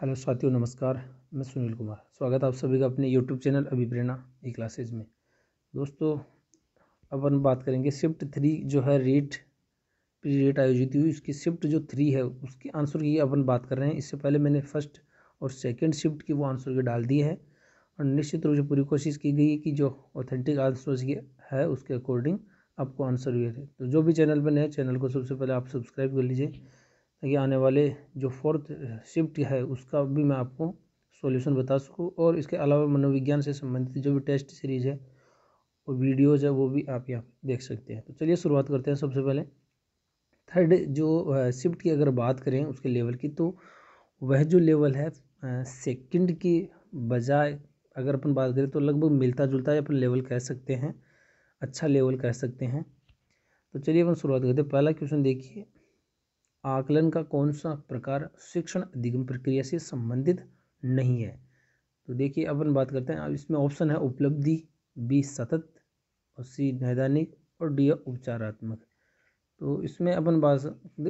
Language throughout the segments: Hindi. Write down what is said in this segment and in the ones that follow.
हेलो साथियों नमस्कार मैं सुनील कुमार स्वागत आप सभी का अपने YouTube channel Abhiprerna E classes में दोस्तों अब हम बात करेंगे शिफ्ट थ्री जो है रेट प्री रेट आयोजित हुई उसकी शिफ्ट जो थ्री है उसके आंसर की अपन बात कर रहे हैं इससे पहले मैंने फर्स्ट और सेकेंड शिफ्ट की वो आंसर की डाल दी है और निश्चित रूप से पूरी कोशिश की गई है कि जो ऑथेंटिक आंसर है उसके अकॉर्डिंग आपको आंसर हुए थे तो जो भी चैनल पर नए चैनल को सबसे पहले आप सब्सक्राइब कर लीजिए ताकि आने वाले जो फोर्थ शिफ्ट है उसका भी मैं आपको सॉल्यूशन बता सकूँ और इसके अलावा मनोविज्ञान से संबंधित जो भी टेस्ट सीरीज है और वीडियोज़ है वो भी आप यहाँ देख सकते हैं तो चलिए शुरुआत करते हैं सबसे पहले थर्ड जो शिफ्ट की अगर बात करें उसके लेवल की तो वह जो लेवल है सेकंड की बजाय अगर अपन बात करें तो लगभग मिलता जुलता अपन लेवल कह सकते हैं अच्छा लेवल कह सकते हैं तो चलिए अपन शुरुआत करते हैं पहला क्वेश्चन देखिए आकलन का कौन सा प्रकार शिक्षण अधिगम प्रक्रिया से संबंधित नहीं है तो देखिए अपन बात करते हैं अब इसमें ऑप्शन है उपलब्धि बी सतत और सी नैदानिक और डी उपचारात्मक तो इसमें अपन बात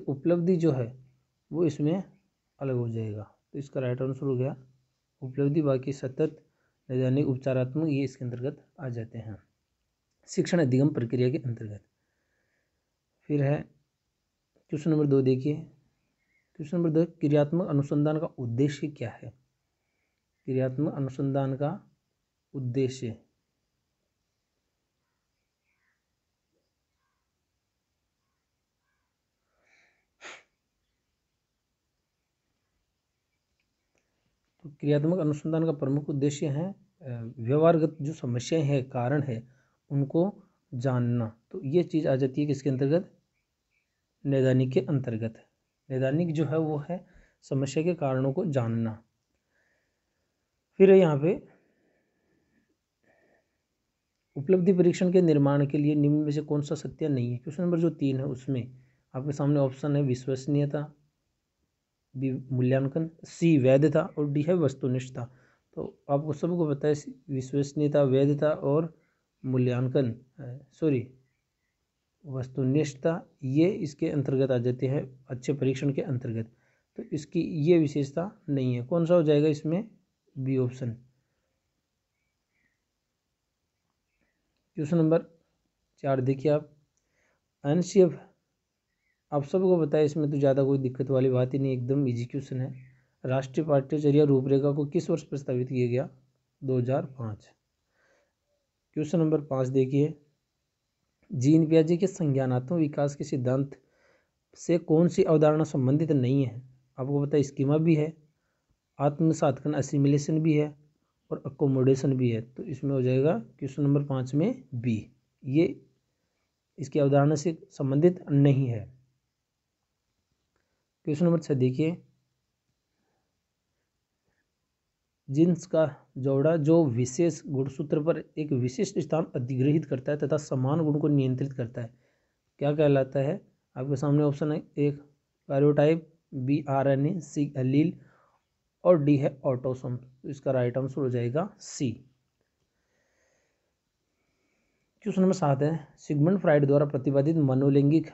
उपलब्धि जो है वो इसमें अलग हो जाएगा तो इसका राइट आंसर हो गया उपलब्धि बाकी सतत नैदानिक उपचारात्मक ये इसके अंतर्गत आ जाते हैं शिक्षण अधिगम प्रक्रिया के अंतर्गत फिर है क्वेश्चन नंबर दो देखिए क्वेश्चन नंबर दो क्रियात्मक अनुसंधान का उद्देश्य क्या है क्रियात्मक अनुसंधान का उद्देश्य तो क्रियात्मक अनुसंधान का प्रमुख उद्देश्य है व्यवहारगत जो समस्याएं हैं कारण है उनको जानना तो ये चीज़ आ जाती है किसके अंतर्गत नैदानिक के अंतर्गत है नैदानिक जो है वो है समस्या के कारणों को जानना फिर है यहाँ पे उपलब्धि परीक्षण के निर्माण के लिए निम्न में से कौन सा सत्य नहीं है क्वेश्चन नंबर जो तीन है उसमें आपके सामने ऑप्शन है विश्वसनीयता बी मूल्यांकन सी वैधता और डी है वस्तुनिष्ठता तो आपको सबको पता है विश्वसनीयता वैधता और मूल्यांकन सॉरी वस्तुनिष्ठता ये इसके अंतर्गत आ जाती है अच्छे परीक्षण के अंतर्गत तो इसकी ये विशेषता नहीं है कौन सा हो जाएगा इसमें बी ऑप्शन क्वेश्चन नंबर चार देखिए आप अनशिव आप सबको बताए इसमें तो ज़्यादा कोई दिक्कत वाली बात ही नहीं एकदम इजी क्वेश्चन है राष्ट्रीय पाठ्यचर्या रूपरेखा को किस वर्ष प्रस्तावित किया गया 2005 क्वेश्चन नंबर पाँच देखिए जीन ब्याजे के संज्ञानात्मक विकास के सिद्धांत से कौन सी अवधारणा संबंधित नहीं है आपको पता है स्कीमा भी है आत्मसात करना असिमिलेशन भी है और अकोमोडेशन भी है तो इसमें हो जाएगा क्वेश्चन नंबर पाँच में बी ये इसकी अवधारणा से संबंधित नहीं है क्वेश्चन नंबर छः देखिए जींस का जोड़ा जो विशेष गुणसूत्र पर एक विशिष्ट स्थान अधिग्रहित करता है तथा समान गुण को नियंत्रित करता है क्या कहलाता है आपके सामने ऑप्शन है एक karyotype B R N A C allele और डी है ऑटोसम तो इसका राइट आंसर हो जाएगा सी क्वेश्चन नंबर सात है सिगमंड फ्राइड द्वारा प्रतिपादित मनोलैंगिक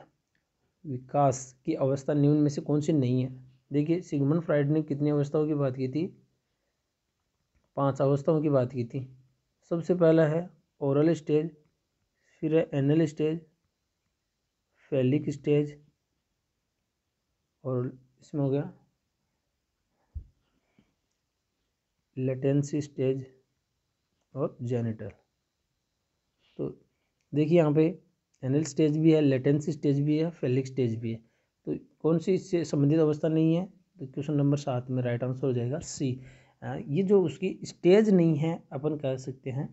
विकास की अवस्था निम्न में से कौन सी नहीं है देखिए सिगमंड फ्राइड ने कितनी अवस्थाओं की बात की थी पांच अवस्थाओं की बात की थी सबसे पहला है ओरल स्टेज फिर है एनल स्टेज फेलिक स्टेज और इसमें हो गया लेटेंसी स्टेज और जेनिटल तो देखिए यहाँ पे एनल स्टेज भी है लेटेंसी स्टेज भी है फेलिक स्टेज भी है तो कौन सी इससे संबंधित अवस्था नहीं है तो क्वेश्चन नंबर सात में राइट आंसर हो जाएगा सी ये जो उसकी स्टेज नहीं है अपन कह सकते हैं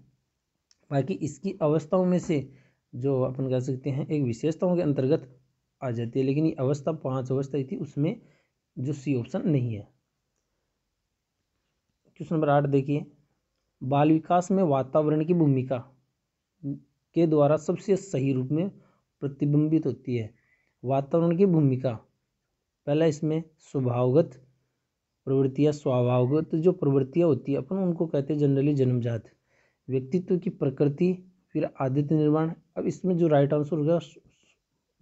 बाकी इसकी अवस्थाओं में से जो अपन कह सकते हैं एक विशेषताओं के अंतर्गत आ जाती है लेकिन ये अवस्था पांच अवस्था थी उसमें जो सी ऑप्शन नहीं है क्वेश्चन नंबर आठ देखिए बाल विकास में वातावरण की भूमिका के द्वारा सबसे सही रूप में प्रतिबिंबित होती है वातावरण की भूमिका पहला इसमें स्वभावगत प्रवृत्तियाँ स्वभावगत तो जो प्रवृत्तियाँ होती है अपन उनको कहते हैं जनरली जन्मजात व्यक्तित्व की प्रकृति फिर आदित्य निर्माण अब इसमें जो राइट आंसर होगा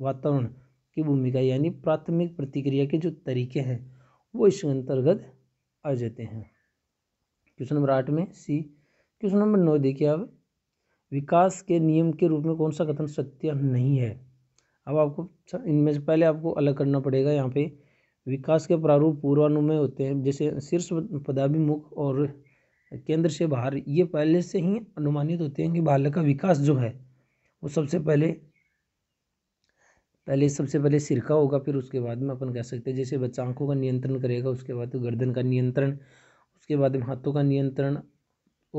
वातावरण की भूमिका यानी प्राथमिक प्रतिक्रिया के जो तरीके हैं वो इस अंतर्गत आ जाते हैं क्वेश्चन नंबर आठ में सी क्वेश्चन नंबर नौ देखिए अब विकास के नियम के रूप में कौन सा कथन सत्य नहीं है अब आपको इनमें से पहले आपको अलग करना पड़ेगा यहाँ पे विकास के प्रारूप में होते हैं जैसे शीर्ष पदाभिमुख और केंद्र से बाहर ये पहले से ही अनुमानित होते हैं कि बालक का विकास जो है वो सबसे पहले पहले सबसे पहले सिरका होगा फिर उसके बाद में अपन कह सकते हैं जैसे बच्चा आँखों का नियंत्रण करेगा उसके बाद तो गर्दन का नियंत्रण उसके बाद में हाथों का नियंत्रण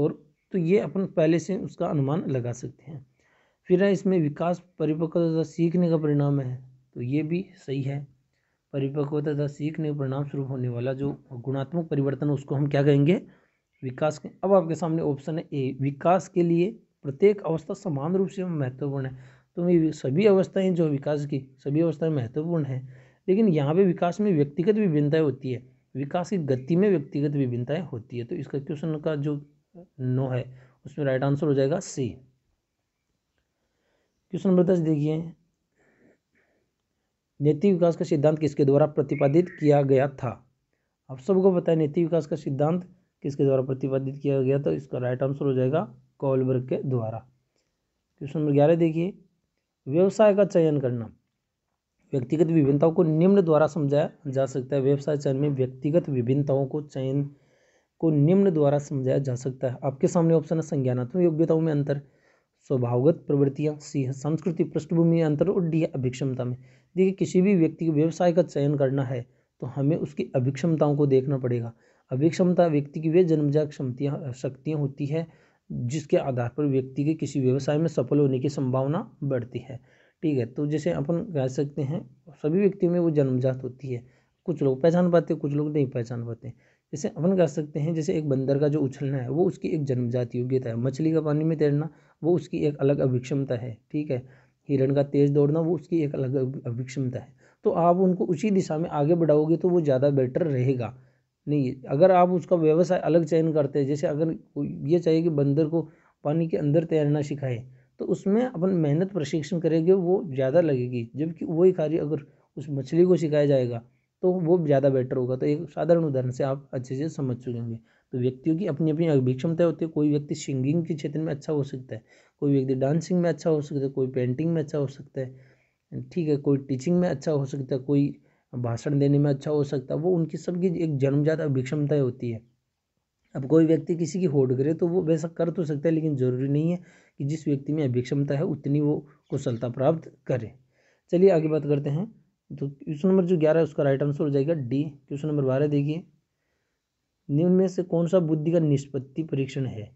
और तो ये अपन पहले से उसका अनुमान लगा सकते हैं फिर है इसमें विकास परिपक्वता सीखने का परिणाम है तो ये भी सही है परिपक्वता तथा सीखने के परिणाम स्वरूप होने वाला जो गुणात्मक परिवर्तन उसको हम क्या कहेंगे विकास के अब आपके सामने ऑप्शन है ए विकास के लिए प्रत्येक अवस्था समान रूप से महत्वपूर्ण है तो ये सभी अवस्थाएं जो विकास की सभी अवस्थाएं महत्वपूर्ण हैं लेकिन यहाँ पे विकास में व्यक्तिगत विभिन्नताएँ होती है विकास की गति में व्यक्तिगत विभिन्नताएँ होती है तो इसका क्वेश्चन का जो नो है उसमें राइट आंसर हो जाएगा सी क्वेश्चन नंबर दस देखिए नैतिक विकास का सिद्धांत किसके द्वारा प्रतिपादित किया गया था आप सबको पता है विकास का सिद्धांत किसके द्वारा प्रतिपादित किया गया था इसका राइट आंसर हो जाएगा कॉलबर्ग के द्वारा क्वेश्चन नंबर ग्यारह देखिए व्यवसाय का चयन करना व्यक्तिगत विभिन्नताओं को निम्न द्वारा समझाया जा सकता है व्यवसाय चयन में व्यक्तिगत विभिन्नताओं को चयन को निम्न द्वारा समझाया जा सकता है आपके सामने ऑप्शन है संज्ञानात्मक योग्यताओं में अंतर स्वभावगत प्रवृत्तियाँ सी है संस्कृति पृष्ठभूमि अंतर और डी है अभिक्षमता में देखिए किसी भी व्यक्ति के व्यवसाय का चयन करना है तो हमें उसकी अभिक्षमताओं को देखना पड़ेगा अभिक्षमता व्यक्ति की वे जन्मजात क्षमतियाँ शक्तियाँ होती है जिसके आधार पर व्यक्ति के किसी व्यवसाय में सफल होने की संभावना बढ़ती है ठीक है तो जैसे अपन कह सकते हैं सभी व्यक्तियों में वो जन्मजात होती है कुछ लोग पहचान पाते कुछ लोग नहीं पहचान पाते जैसे अपन कह सकते हैं जैसे एक बंदर का जो उछलना है वो उसकी एक जन्मजात योग्यता है मछली का पानी में तैरना वो उसकी एक अलग अभिक्षमता है ठीक है हिरण का तेज़ दौड़ना वो उसकी एक अलग अभिक्षमता है तो आप उनको उसी दिशा में आगे बढ़ाओगे तो वो ज़्यादा बेटर रहेगा नहीं अगर आप उसका व्यवसाय अलग चयन करते हैं जैसे अगर ये चाहिए कि बंदर को पानी के अंदर तैरना सिखाए तो उसमें अपन मेहनत प्रशिक्षण करेंगे वो ज़्यादा लगेगी जबकि वही कार्य अगर उस मछली को सिखाया जाएगा तो वो ज़्यादा बेटर होगा तो एक साधारण उदाहरण से आप अच्छे से समझ चुके होंगे तो व्यक्तियों की अपनी अपनी क्षमता होती है कोई व्यक्ति सिंगिंग के क्षेत्र में अच्छा हो सकता है कोई व्यक्ति डांसिंग में अच्छा हो सकता है कोई पेंटिंग में अच्छा हो सकता है ठीक है कोई टीचिंग में अच्छा हो सकता है कोई भाषण देने में अच्छा हो सकता है वो उनकी सबकी एक जन्मजात अभिक्षमताएँ होती है अब कोई व्यक्ति किसी की होड़ करे तो वो वैसा कर तो सकता है लेकिन ज़रूरी नहीं है कि जिस व्यक्ति में अभिक्षमता है उतनी वो कुशलता प्राप्त करे चलिए आगे बात करते हैं तो क्वेश्चन नंबर जो ग्यारह है उसका राइट आंसर हो जाएगा डी क्वेश्चन नंबर बारह देखिए निम्न में से कौन सा बुद्धि का निष्पत्ति परीक्षण है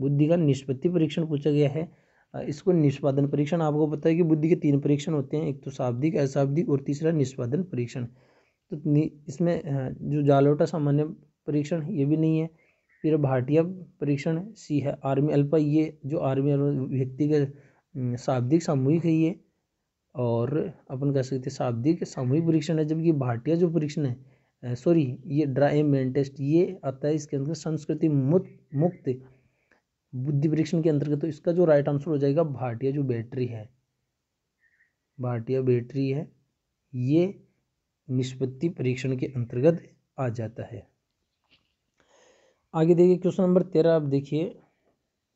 बुद्धि का निष्पत्ति परीक्षण पूछा गया है इसको निष्पादन परीक्षण आपको पता है कि बुद्धि के तीन परीक्षण होते हैं एक तो शाब्दिक अशाब्दिक और तीसरा निष्पादन परीक्षण तो इसमें जो जालोटा सामान्य परीक्षण ये भी नहीं है फिर भाटिया परीक्षण सी है आर्मी अल्पा ये जो आर्मी व्यक्तिगत शाब्दिक सामूहिक है ये और अपन कह सकते शाब्दिक सामूहिक परीक्षण है जबकि भारतीय जो परीक्षण है सॉरी ये ड्राई मेन टेस्ट ये आता है इसके अंतर्गत संस्कृति मुक्त बुद्धि परीक्षण के अंतर्गत तो इसका जो राइट आंसर हो जाएगा भारतीय जो बैटरी है भारतीय बैटरी है ये निष्पत्ति परीक्षण के अंतर्गत आ जाता है आगे देखिए क्वेश्चन नंबर तेरह आप देखिए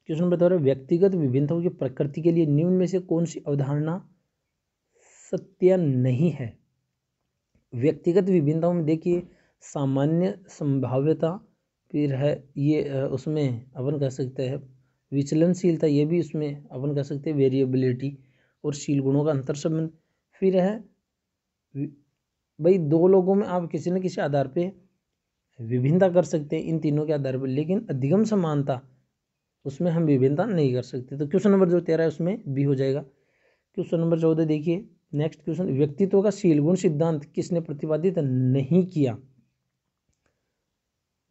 क्वेश्चन नंबर तेरह व्यक्तिगत विभिन्नताओं की प्रकृति के लिए निम्न में से कौन सी अवधारणा सत्य नहीं है व्यक्तिगत विभिन्नताओं में देखिए सामान्य संभाव्यता फिर है ये उसमें अपन कह सकते हैं विचलनशीलता ये भी उसमें अपन कह सकते हैं वेरिएबिलिटी और शील गुणों का अंतर संबंध फिर है भाई दो लोगों में आप किसी न किसी आधार पे विभिन्नता कर सकते हैं इन तीनों के आधार पर लेकिन अधिगम समानता उसमें हम विभिन्नता नहीं कर सकते तो क्वेश्चन नंबर जो तेरह है उसमें बी हो जाएगा क्वेश्चन नंबर चौदह देखिए नेक्स्ट क्वेश्चन व्यक्तित्व का शीलगुण सिद्धांत किसने प्रतिपादित नहीं किया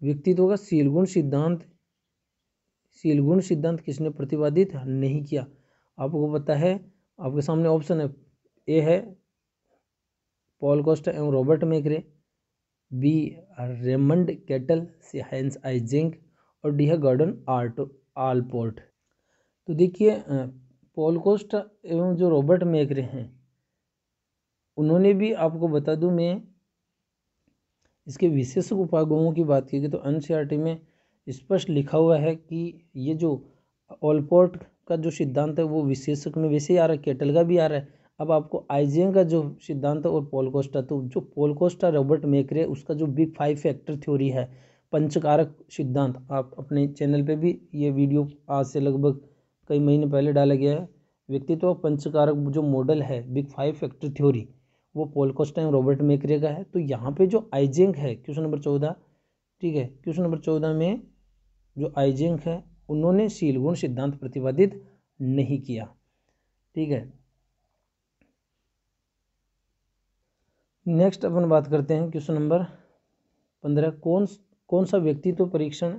व्यक्तित्व का शीलगुण सिद्धांत शीलगुण सिद्धांत किसने प्रतिपादित नहीं किया आपको पता है आपके सामने ऑप्शन है ए है पॉल कोस्ट एवं Robert McCrae B Raymond Cattell C Hans आई जिंक और डी है गार्डन आर्ट आलपोर्ट तो देखिए पॉल कोस्ट एवं जो रॉबर्ट मेकरे हैं उन्होंने भी आपको बता दूं मैं इसके विशेष उपागमों की बात की तो एन e में स्पष्ट लिखा हुआ है कि ये जो ऑलपोर्ट का जो सिद्धांत है वो विशेषक में वैसे ही आ रहा है केटल का भी आ रहा है अब आपको आईजीएन का जो सिद्धांत है और पोलकोस्टा तो जो पोलकोस्टा रॉबर्ट मेकरे उसका जो बिग फाइव फैक्टर थ्योरी है पंचकारक सिद्धांत आप अपने चैनल पे भी ये वीडियो आज से लगभग कई महीने पहले डाला गया है व्यक्तित्व पंचकारक जो मॉडल है बिग फाइव फैक्टर थ्योरी वो पोल कोस्टा रॉबर्ट मेकरे का है तो यहाँ पे जो आइजेंक है क्वेश्चन नंबर चौदह ठीक है क्वेश्चन नंबर चौदह में जो आइजेंक है उन्होंने शीलगुण सिद्धांत प्रतिपादित नहीं किया ठीक है नेक्स्ट अपन बात करते हैं क्वेश्चन नंबर पंद्रह कौन कौन सा व्यक्ति तो परीक्षण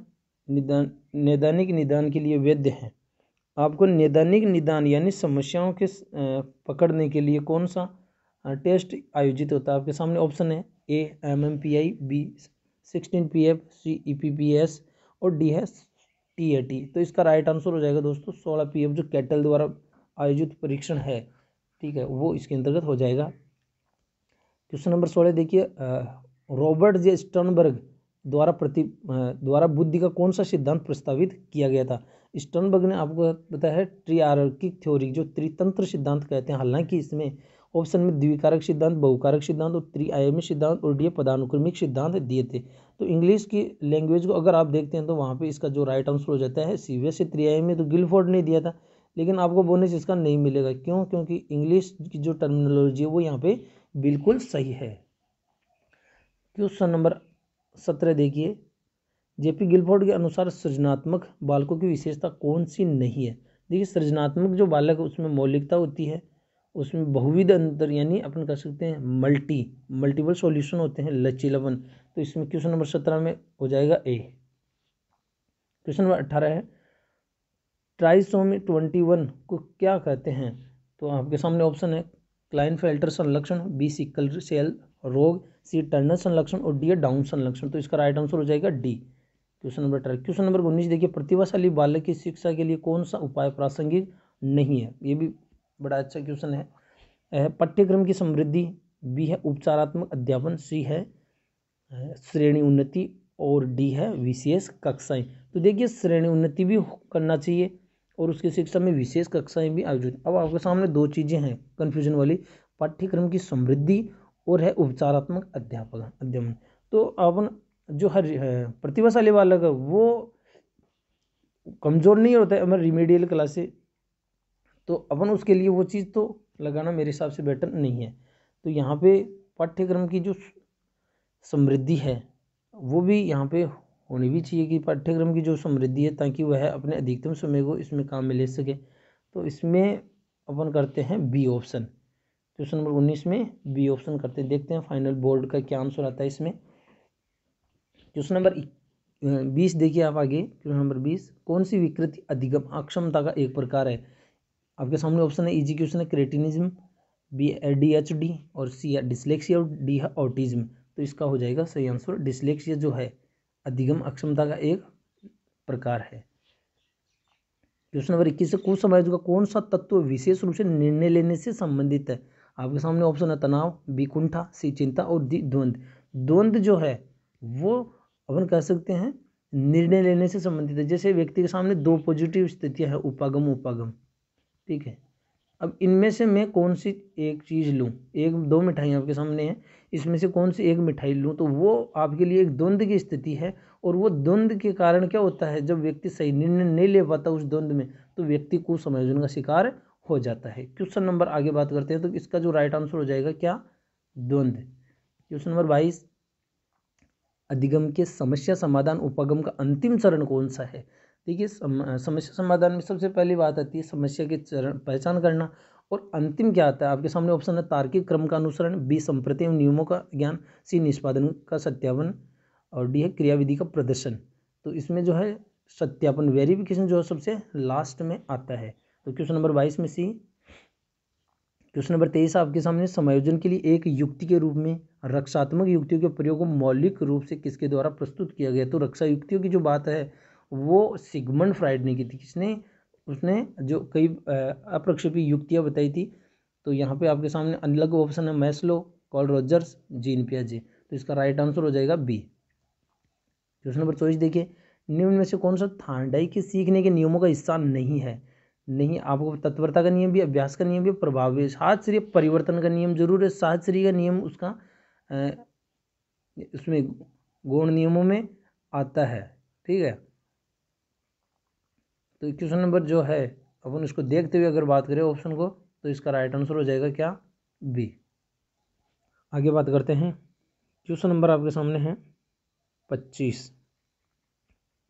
निदान नैदानिक निदान के लिए वैध है आपको नैदानिक निदान यानी समस्याओं के पकड़ने के लिए कौन सा टेस्ट आयोजित होता है आपके सामने ऑप्शन है A M M P I B sixteen P F C E P P S और डी है टी ए टी तो इसका राइट आंसर हो जाएगा दोस्तों सोलह पी एफ जो कैटल द्वारा आयोजित परीक्षण है ठीक है वो इसके अंतर्गत हो जाएगा क्वेश्चन नंबर सोलह देखिए रॉबर्ट जे स्टर्नबर्ग द्वारा प्रति द्वारा बुद्धि का कौन सा सिद्धांत प्रस्तावित किया गया था स्टर्नबर्ग ने आपको बताया है ट्रियारकिक थ्योरी जो त्रितंत्र सिद्धांत कहते हैं हालांकि इसमें ऑप्शन में द्विकारक सिद्धांत बहुकारक सिद्धांत और त्रिआयामी सिद्धांत और डी पदानुक्रमिक सिद्धांत दिए थे तो इंग्लिश की लैंग्वेज को अगर आप देखते हैं तो वहाँ पे इसका जो राइट आंसर हो जाता है सी बी त्रिआयामी तो गिलफोर्ड ने दिया था लेकिन आपको बोनस इसका नहीं मिलेगा क्यों क्योंकि इंग्लिश की जो टर्मिनोलॉजी है वो यहाँ पर बिल्कुल सही है क्वेश्चन नंबर सत्रह देखिए जेपी गिलफोर्ड के अनुसार सृजनात्मक बालकों की विशेषता कौन सी नहीं है देखिए सृजनात्मक जो बालक उसमें मौलिकता होती है उसमें बहुविध अंतर यानी अपन कह सकते हैं मल्टी मल्टीपल सॉल्यूशन होते हैं लचीलापन तो इसमें क्वेश्चन नंबर सत्रह में हो जाएगा ए क्वेश्चन नंबर अट्ठारह है ट्राइसोमी ट्वेंटी वन को क्या कहते हैं तो आपके सामने ऑप्शन है क्लाइन फिल्टर संलक्षण बी सिकल सेल रोग सी टर्नर संलक्षण और डी डाउन संलक्षण तो इसका राइट आंसर हो जाएगा डी क्वेश्चन नंबर अठारह क्वेश्चन नंबर उन्नीस देखिए प्रतिभाशाली बालक की शिक्षा के लिए कौन सा उपाय प्रासंगिक नहीं है ये भी बड़ा अच्छा क्वेश्चन है पाठ्यक्रम की समृद्धि बी है उपचारात्मक अध्यापन सी है श्रेणी उन्नति और डी है विशेष कक्षाएं तो देखिए श्रेणी उन्नति भी करना चाहिए और उसके शिक्षा में विशेष कक्षाएं भी आयोजित अब आपके सामने दो चीज़ें हैं कन्फ्यूजन वाली पाठ्यक्रम की समृद्धि और है उपचारात्मक अध्यापक अध्यापन तो अपन जो हर प्रतिभाशाली बालक है वो कमज़ोर नहीं होता है हमारे रिमेडियल क्लासे तो अपन उसके लिए वो चीज़ तो लगाना मेरे हिसाब से बेटर नहीं है तो यहाँ पे पाठ्यक्रम की जो समृद्धि है वो भी यहाँ पे होनी भी चाहिए कि पाठ्यक्रम की जो समृद्धि है ताकि वह अपने अधिकतम समय को इसमें काम में ले सके तो इसमें अपन करते हैं बी ऑप्शन क्वेश्चन नंबर उन्नीस में बी ऑप्शन करते हैं देखते हैं फाइनल बोर्ड का क्या आंसर आता है इसमें क्वेश्चन नंबर बीस देखिए आप आगे क्वेश्चन नंबर बीस कौन सी विकृति अधिगम अक्षमता का एक प्रकार है आपके सामने ऑप्शन है क्वेश्चन है cretinism B D H D और सी डिसलेक्सिया और डी है ऑटिज्म तो इसका हो जाएगा सही आंसर डिसलेक्सिया जो है अधिगम अक्षमता का एक प्रकार है क्वेश्चन नंबर इक्कीस से कुछ समाज का कौन सा तत्व विशेष रूप से निर्णय लेने से संबंधित है आपके सामने ऑप्शन है तनाव बी कुंठा सी चिंता और डी द्वंद द्वंद जो है वो अपन कह सकते हैं निर्णय लेने से संबंधित है जैसे व्यक्ति के सामने दो पॉजिटिव स्थितियां हैं उपागम उपागम ठीक है अब इनमें से मैं कौन सी एक चीज़ लूँ एक दो मिठाइयाँ आपके सामने हैं इसमें से कौन सी एक मिठाई लूँ तो वो आपके लिए एक द्वंद्व की स्थिति है और वो द्वंद्व के कारण क्या होता है जब व्यक्ति सही निर्णय नहीं ले पाता उस द्वंद्व में तो व्यक्ति को समायोजन का शिकार हो जाता है क्वेश्चन नंबर आगे बात करते हैं तो इसका जो राइट आंसर हो जाएगा क्या द्वंद्व क्वेश्चन नंबर बाईस अधिगम के समस्या समाधान उपागम का अंतिम चरण कौन सा है देखिए समस्या समाधान में सबसे पहली बात आती है समस्या के चरण पहचान करना और अंतिम क्या आता है आपके सामने ऑप्शन है तार्किक क्रम का अनुसरण बी संप्रति एवं नियमों का ज्ञान सी निष्पादन का सत्यापन और डी है क्रियाविधि का प्रदर्शन तो इसमें जो है सत्यापन वेरिफिकेशन जो है सबसे लास्ट में आता है तो क्वेश्चन नंबर बाईस में सी क्वेश्चन नंबर तेईस आपके सामने समायोजन के लिए एक युक्ति के रूप में रक्षात्मक युक्तियों के प्रयोग को मौलिक रूप से किसके द्वारा प्रस्तुत किया गया तो रक्षा युक्तियों की जो बात है वो सिगमंड फ्राइड ने की थी किसने उसने जो कई अप्रक्षेपी युक्तियाँ बताई थी तो यहाँ पे आपके सामने अलग ऑप्शन है मैस्लो कॉल रोजर्स जीन पियाजे तो इसका राइट आंसर हो जाएगा बी प्रश्न नंबर चौबीस देखिए निम्न में से कौन सा थांडाई के सीखने के नियमों का हिस्सा नहीं है नहीं आपको तत्परता का नियम भी अभ्यास का नियम भी प्रभाव भी साहचर्य परिवर्तन का नियम जरूर है साहचर्य का नियम उसका उसमें गौण नियमों में आता है ठीक है तो इक्कीसवें नंबर जो है अपन इसको देखते हुए अगर बात करें ऑप्शन को तो इसका राइट आंसर हो जाएगा क्या बी आगे बात करते हैं क्वेश्चन नंबर आपके सामने है पच्चीस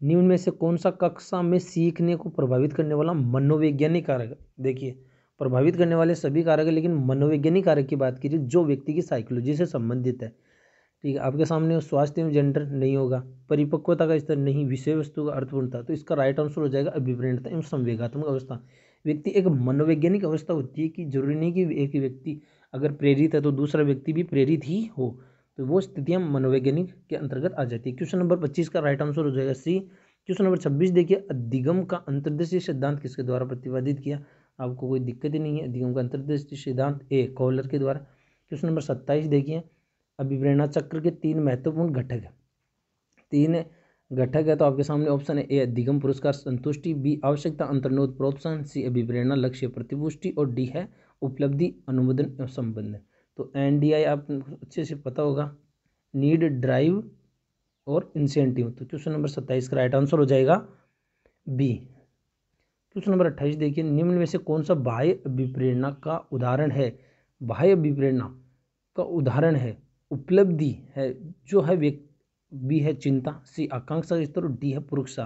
निम्न में से कौन सा कक्षा में सीखने को प्रभावित करने वाला मनोवैज्ञानिक कारक देखिए प्रभावित करने वाले सभी कारक है लेकिन मनोवैज्ञानिक कारक की बात कीजिए जो व्यक्ति की साइकोलॉजी से संबंधित है ठीक है आपके सामने स्वास्थ्य एवं जेंडर नहीं होगा परिपक्वता का स्तर नहीं विषय वस्तु का अर्थपूर्णता तो इसका राइट आंसर हो जाएगा अभिप्रेणता एवं संवेगात्मक अवस्था व्यक्ति एक मनोवैज्ञानिक अवस्था होती है कि जरूरी नहीं कि एक व्यक्ति अगर प्रेरित है तो दूसरा व्यक्ति भी प्रेरित ही हो तो वो स्थितियाँ मनोवैज्ञानिक के अंतर्गत आ जाती है क्वेश्चन नंबर पच्चीस का राइट आंसर हो जाएगा सी क्वेश्चन नंबर छब्बीस देखिए अधिगम का अंतर्देशीय सिद्धांत किसके द्वारा प्रतिपादित किया आपको कोई दिक्कत ही नहीं है अधिगम का अंतर्देशीय सिद्धांत ए कॉलर के द्वारा क्वेश्चन नंबर सत्ताईस देखिए अभिप्रेरणा चक्र के तीन महत्वपूर्ण घटक हैं तीन घटक है तो आपके सामने ऑप्शन है ए अधिगम पुरस्कार संतुष्टि बी आवश्यकता अंतर्नोद प्रोत्साहन सी अभिप्रेरणा लक्ष्य प्रतिपुष्टि और डी है उपलब्धि अनुमोदन एवं संबंध तो एन डी आई आप अच्छे से पता होगा नीड ड्राइव और इंसेंटिव तो क्वेश्चन नंबर सत्ताईस का राइट आंसर हो जाएगा बी क्वेश्चन नंबर अट्ठाईस देखिए निम्न में से कौन सा बाह्य अभिप्रेरणा का उदाहरण है बाह्य अभिप्रेरणा का उदाहरण है उपलब्धि है जो है व्यक्ति बी है चिंता सी आकांक्षा का स्तर डी है पुरुषा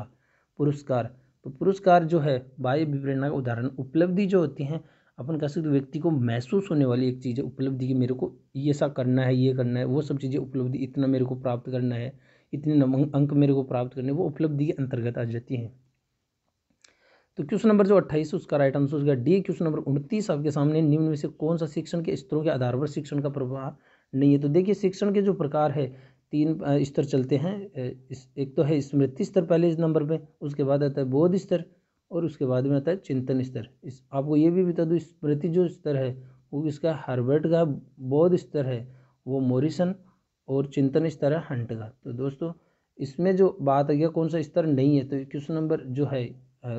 पुरस्कार तो पुरस्कार जो है बाह्य विप्रेरणा का उदाहरण उपलब्धि जो होती है अपन कह सकते व्यक्ति को महसूस होने वाली एक चीज़ है उपलब्धि की मेरे को ये सा करना है ये करना है वो सब चीज़ें उपलब्धि इतना मेरे को प्राप्त करना है इतने अंक मेरे को प्राप्त करने वो उपलब्धि के अंतर्गत आ जाती हैं तो क्वेश्चन नंबर जो अट्ठाईस उसका राइट आंसर हो गया डी क्वेश्चन नंबर उनतीस आपके सामने निम्न में से कौन सा शिक्षण के स्तरों के आधार पर शिक्षण का प्रभाव नहीं है तो देखिए शिक्षण के जो प्रकार है तीन स्तर चलते हैं एक तो है स्मृति स्तर पहले इस नंबर पे उसके बाद आता है बोध स्तर और उसके बाद में आता है चिंतन स्तर इस आपको ये भी बता दूँ स्मृति जो स्तर है वो इसका हार्बर्ट का बौद्ध स्तर है वो मोरिसन और चिंतन स्तर है हंट का तो दोस्तों इसमें जो बात आ गया कौन सा स्तर नहीं है तो क्वेश्चन नंबर जो है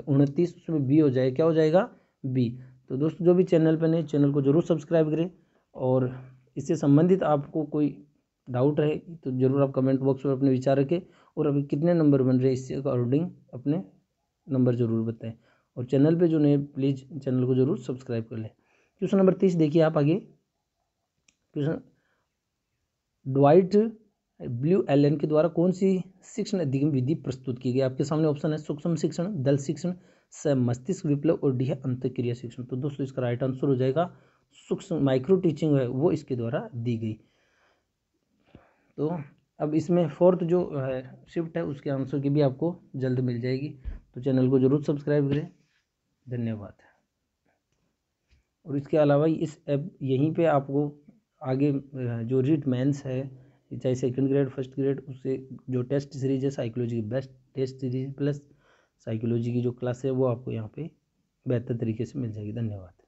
उनतीस उसमें बी हो जाए क्या हो जाएगा बी तो दोस्तों जो भी चैनल पर नहीं चैनल को जरूर सब्सक्राइब करें और इससे संबंधित आपको कोई डाउट रहे तो ज़रूर आप कमेंट बॉक्स में अपने विचार रखें और अभी कितने नंबर बन रहे इससे अकॉर्डिंग अपने नंबर ज़रूर बताएं और चैनल पे जो नए प्लीज़ चैनल को ज़रूर सब्सक्राइब कर लें क्वेश्चन नंबर तीस देखिए आप आगे क्वेश्चन डाइट ब्लू एलन के द्वारा कौन सी शिक्षण अधिगम विधि प्रस्तुत की गई आपके सामने ऑप्शन है सूक्ष्म शिक्षण दल शिक्षण स मस्तिष्क विप्लव और डी है अंतक्रिया शिक्षण तो दोस्तों इसका राइट आंसर हो जाएगा सूक्ष्म माइक्रो टीचिंग है वो इसके द्वारा दी गई तो अब इसमें फोर्थ जो है शिफ्ट है उसके आंसर की भी आपको जल्द मिल जाएगी तो चैनल को जरूर सब्सक्राइब करें धन्यवाद और इसके अलावा इस ऐप यहीं पे आपको आगे जो रीट मैंस है चाहे सेकंड ग्रेड फर्स्ट ग्रेड उससे जो टेस्ट सीरीज है साइकोलॉजी की best test series plus psychology की जो क्लास है वो आपको यहाँ पर बेहतर तरीके से मिल जाएगी धन्यवाद